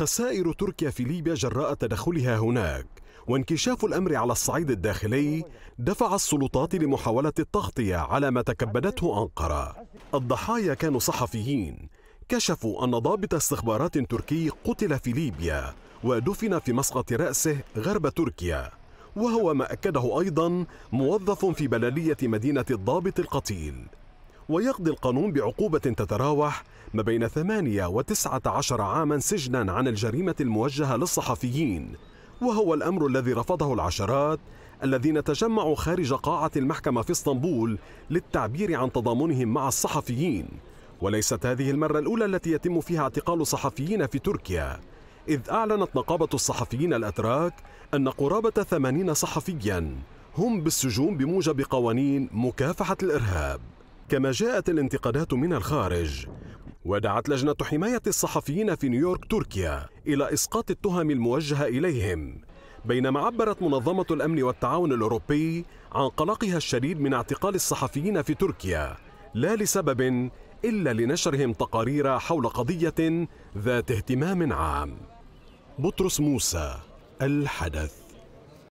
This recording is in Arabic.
خسائر تركيا في ليبيا جراء تدخلها هناك وانكشاف الامر على الصعيد الداخلي دفع السلطات لمحاوله التغطيه على ما تكبدته انقره. الضحايا كانوا صحفيين كشفوا ان ضابط استخبارات تركي قتل في ليبيا ودفن في مسقط راسه غرب تركيا وهو ما اكده ايضا موظف في بلديه مدينه الضابط القتيل ويقضي القانون بعقوبة تتراوح ما بين 8 و 19 عاما سجنا عن الجريمة الموجهة للصحفيين وهو الأمر الذي رفضه العشرات الذين تجمعوا خارج قاعة المحكمة في اسطنبول للتعبير عن تضامنهم مع الصحفيين وليست هذه المرة الأولى التي يتم فيها اعتقال صحفيين في تركيا إذ أعلنت نقابة الصحفيين الأتراك أن قرابة 80 صحفياً هم بالسجون بموجب قوانين مكافحة الإرهاب كما جاءت الانتقادات من الخارج ودعت لجنة حماية الصحفيين في نيويورك تركيا إلى إسقاط التهم الموجهة إليهم بينما عبرت منظمة الأمن والتعاون الأوروبي عن قلقها الشديد من اعتقال الصحفيين في تركيا لا لسبب إلا لنشرهم تقارير حول قضية ذات اهتمام عام بطرس موسى الحدث